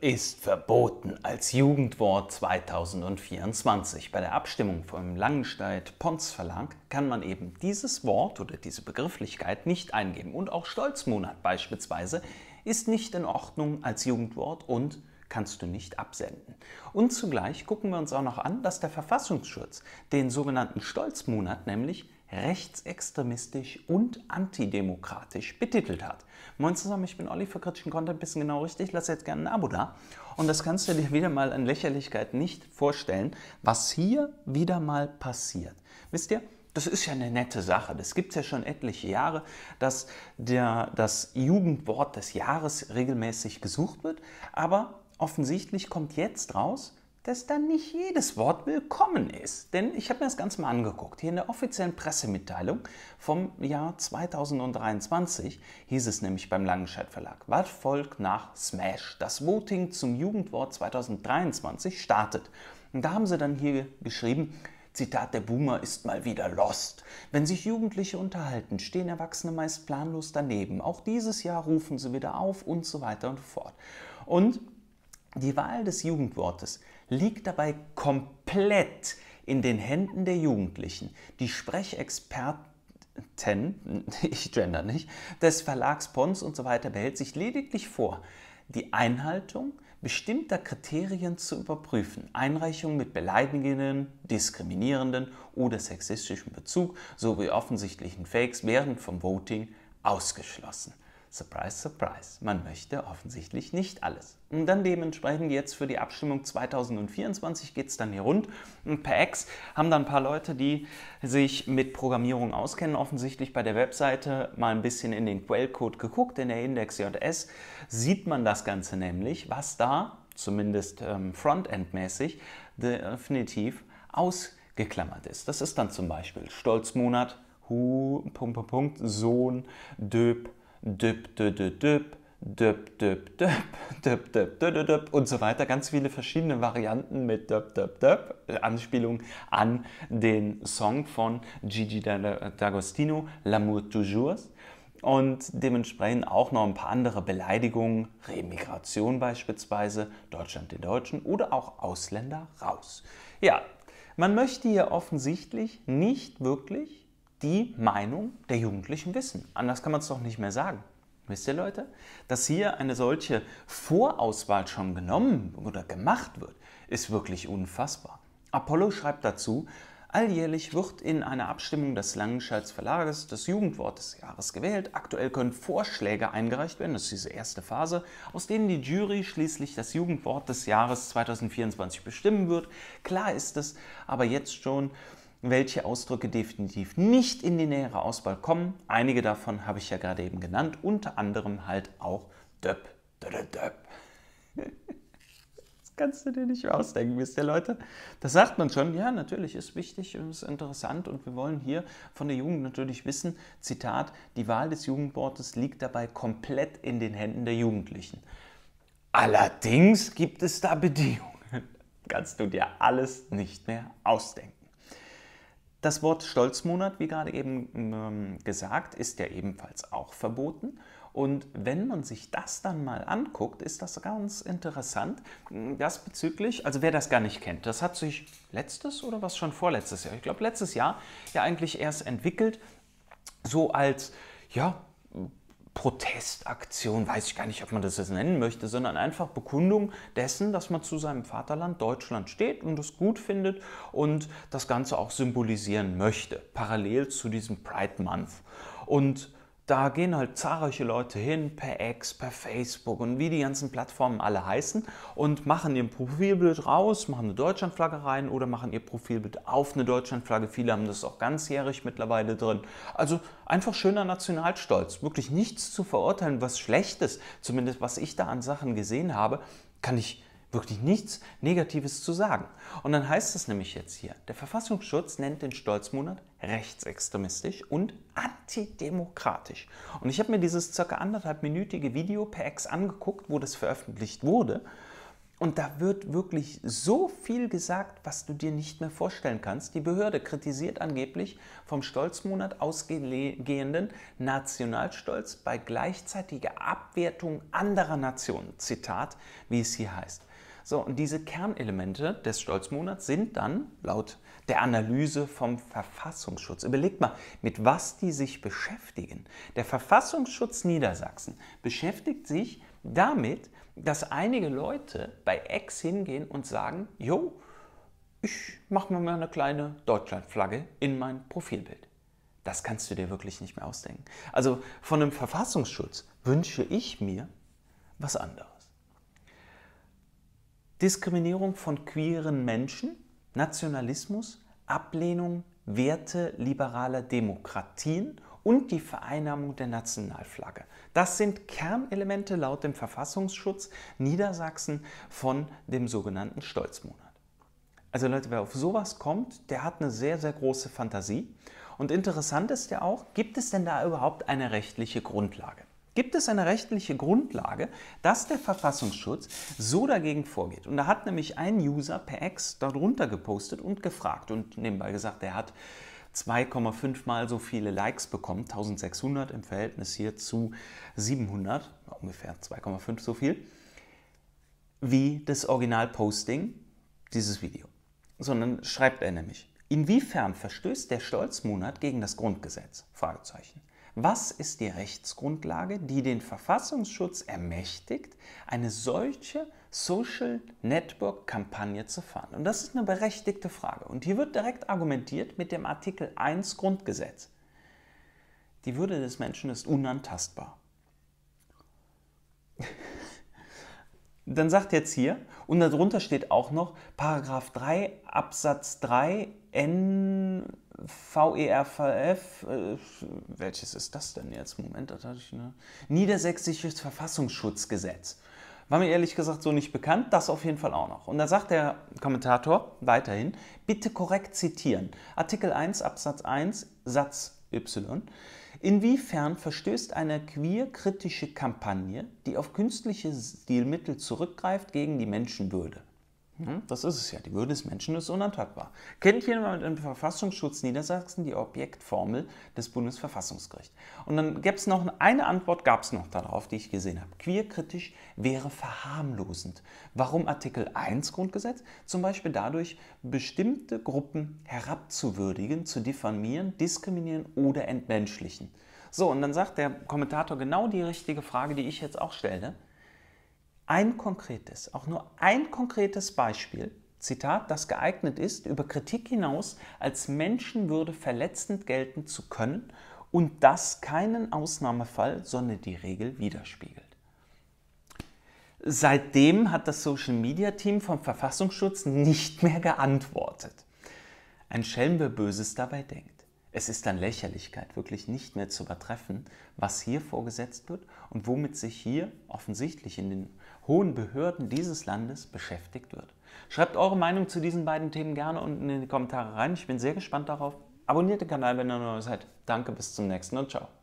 ist verboten als Jugendwort 2024. Bei der Abstimmung vom Langenstedt-Pons Verlag kann man eben dieses Wort oder diese Begrifflichkeit nicht eingeben. Und auch Stolzmonat beispielsweise ist nicht in Ordnung als Jugendwort und kannst du nicht absenden. Und zugleich gucken wir uns auch noch an, dass der Verfassungsschutz den sogenannten Stolzmonat nämlich rechtsextremistisch und antidemokratisch betitelt hat. Moin zusammen, ich bin Olli für kritischen Content, bisschen genau richtig, lass jetzt gerne ein Abo da. Und das kannst du dir wieder mal an Lächerlichkeit nicht vorstellen, was hier wieder mal passiert. Wisst ihr, das ist ja eine nette Sache. Das gibt es ja schon etliche Jahre, dass der, das Jugendwort des Jahres regelmäßig gesucht wird. Aber offensichtlich kommt jetzt raus, dass dann nicht jedes Wort willkommen ist. Denn ich habe mir das Ganze mal angeguckt. Hier in der offiziellen Pressemitteilung vom Jahr 2023 hieß es nämlich beim Langenscheidt Verlag, was folgt nach Smash? Das Voting zum Jugendwort 2023 startet. Und da haben sie dann hier geschrieben, Zitat, der Boomer ist mal wieder lost. Wenn sich Jugendliche unterhalten, stehen Erwachsene meist planlos daneben. Auch dieses Jahr rufen sie wieder auf und so weiter und fort. Und die Wahl des Jugendwortes liegt dabei komplett in den Händen der Jugendlichen. Die Sprechexperten ich gender nicht, des Verlags Pons und so weiter behält sich lediglich vor, die Einhaltung bestimmter Kriterien zu überprüfen. Einreichungen mit beleidigenden, diskriminierenden oder sexistischen Bezug sowie offensichtlichen Fakes werden vom Voting ausgeschlossen. Surprise, surprise. Man möchte offensichtlich nicht alles. Und dann dementsprechend jetzt für die Abstimmung 2024 geht es dann hier rund. per Ex haben dann ein paar Leute, die sich mit Programmierung auskennen, offensichtlich bei der Webseite mal ein bisschen in den Quellcode geguckt. In der Index.js sieht man das Ganze nämlich, was da, zumindest ähm, Frontend-mäßig, definitiv ausgeklammert ist. Das ist dann zum Beispiel Stolzmonat, Hu, Punkt, Punkt, Sohn, Döb, düb, düb, düb, düb, düb, düb, düb, düb, düb, düb und so weiter. Ganz viele verschiedene Varianten mit düb, düb, düb. Anspielung an den Song von Gigi D'Agostino, L'amour toujours. Und dementsprechend auch noch ein paar andere Beleidigungen, Remigration beispielsweise, Deutschland den Deutschen oder auch Ausländer raus. Ja, man möchte hier offensichtlich nicht wirklich die Meinung der Jugendlichen wissen. Anders kann man es doch nicht mehr sagen. Wisst ihr Leute, dass hier eine solche Vorauswahl schon genommen oder gemacht wird, ist wirklich unfassbar. Apollo schreibt dazu, alljährlich wird in einer Abstimmung des Langenscheids Verlages das Jugendwort des Jahres gewählt. Aktuell können Vorschläge eingereicht werden, das ist diese erste Phase, aus denen die Jury schließlich das Jugendwort des Jahres 2024 bestimmen wird. Klar ist es aber jetzt schon, welche Ausdrücke definitiv nicht in die nähere Auswahl kommen. Einige davon habe ich ja gerade eben genannt, unter anderem halt auch döp, döp, döp. Das kannst du dir nicht mehr ausdenken, wisst ihr Leute? Das sagt man schon, ja, natürlich ist wichtig und ist interessant und wir wollen hier von der Jugend natürlich wissen, Zitat, die Wahl des Jugendwortes liegt dabei komplett in den Händen der Jugendlichen. Allerdings gibt es da Bedingungen. Kannst du dir alles nicht mehr ausdenken. Das Wort Stolzmonat, wie gerade eben ähm, gesagt, ist ja ebenfalls auch verboten. Und wenn man sich das dann mal anguckt, ist das ganz interessant, hm, dass bezüglich, also wer das gar nicht kennt, das hat sich letztes oder was schon vorletztes Jahr, ich glaube letztes Jahr, ja eigentlich erst entwickelt, so als, ja, Protestaktion, weiß ich gar nicht, ob man das jetzt nennen möchte, sondern einfach Bekundung dessen, dass man zu seinem Vaterland Deutschland steht und es gut findet und das Ganze auch symbolisieren möchte, parallel zu diesem Pride Month. Und da gehen halt zahlreiche Leute hin, per X, per Facebook und wie die ganzen Plattformen alle heißen und machen ihr Profilbild raus, machen eine Deutschlandflagge rein oder machen ihr Profilbild auf eine Deutschlandflagge. Viele haben das auch ganzjährig mittlerweile drin. Also einfach schöner Nationalstolz. Wirklich nichts zu verurteilen, was schlecht ist. zumindest was ich da an Sachen gesehen habe, kann ich nicht wirklich nichts Negatives zu sagen. Und dann heißt es nämlich jetzt hier, der Verfassungsschutz nennt den Stolzmonat rechtsextremistisch und antidemokratisch. Und ich habe mir dieses circa anderthalbminütige Video per Ex angeguckt, wo das veröffentlicht wurde. Und da wird wirklich so viel gesagt, was du dir nicht mehr vorstellen kannst. Die Behörde kritisiert angeblich vom Stolzmonat ausgehenden Nationalstolz bei gleichzeitiger Abwertung anderer Nationen. Zitat, wie es hier heißt. So, und diese Kernelemente des Stolzmonats sind dann laut der Analyse vom Verfassungsschutz. Überlegt mal, mit was die sich beschäftigen. Der Verfassungsschutz Niedersachsen beschäftigt sich damit, dass einige Leute bei Ex hingehen und sagen, jo, ich mache mir mal eine kleine Deutschlandflagge in mein Profilbild. Das kannst du dir wirklich nicht mehr ausdenken. Also von einem Verfassungsschutz wünsche ich mir was anderes. Diskriminierung von queeren Menschen, Nationalismus, Ablehnung, Werte liberaler Demokratien und die Vereinnahmung der Nationalflagge. Das sind Kernelemente laut dem Verfassungsschutz Niedersachsen von dem sogenannten Stolzmonat. Also Leute, wer auf sowas kommt, der hat eine sehr, sehr große Fantasie. Und interessant ist ja auch, gibt es denn da überhaupt eine rechtliche Grundlage? Gibt es eine rechtliche Grundlage, dass der Verfassungsschutz so dagegen vorgeht? Und da hat nämlich ein User per Ex darunter gepostet und gefragt und nebenbei gesagt, er hat 2,5 mal so viele Likes bekommen, 1600 im Verhältnis hier zu 700, ungefähr 2,5 so viel, wie das Original-Posting dieses Video. Sondern schreibt er nämlich, inwiefern verstößt der Stolzmonat gegen das Grundgesetz? Fragezeichen. Was ist die Rechtsgrundlage, die den Verfassungsschutz ermächtigt, eine solche Social Network Kampagne zu fahren? Und das ist eine berechtigte Frage. Und hier wird direkt argumentiert mit dem Artikel 1 Grundgesetz. Die Würde des Menschen ist unantastbar. Dann sagt jetzt hier, und darunter steht auch noch Paragraph 3 Absatz 3 N VERVF, äh, welches ist das denn jetzt? Moment, das hatte ich eine. Niedersächsisches Verfassungsschutzgesetz. War mir ehrlich gesagt so nicht bekannt, das auf jeden Fall auch noch. Und da sagt der Kommentator weiterhin, bitte korrekt zitieren. Artikel 1 Absatz 1 Satz Y. Inwiefern verstößt eine queerkritische Kampagne, die auf künstliche Stilmittel zurückgreift, gegen die Menschenwürde? Hm? Das ist es ja. Die Würde des Menschen ist unantastbar. Kennt jemand im Verfassungsschutz Niedersachsen die Objektformel des Bundesverfassungsgerichts? Und dann gäbe es noch eine Antwort, gab es noch darauf, die ich gesehen habe. Queerkritisch wäre verharmlosend. Warum Artikel 1 Grundgesetz? Zum Beispiel dadurch, bestimmte Gruppen herabzuwürdigen, zu diffamieren, diskriminieren oder entmenschlichen. So, und dann sagt der Kommentator genau die richtige Frage, die ich jetzt auch stelle ein konkretes, auch nur ein konkretes Beispiel, Zitat, das geeignet ist, über Kritik hinaus als Menschenwürde verletzend gelten zu können und das keinen Ausnahmefall, sondern die Regel widerspiegelt. Seitdem hat das Social Media Team vom Verfassungsschutz nicht mehr geantwortet. Ein Schelm, wer Böses dabei denkt. Es ist dann Lächerlichkeit wirklich nicht mehr zu übertreffen, was hier vorgesetzt wird und womit sich hier offensichtlich in den hohen Behörden dieses Landes beschäftigt wird. Schreibt eure Meinung zu diesen beiden Themen gerne unten in die Kommentare rein. Ich bin sehr gespannt darauf. Abonniert den Kanal, wenn ihr neu seid. Danke, bis zum nächsten und ciao.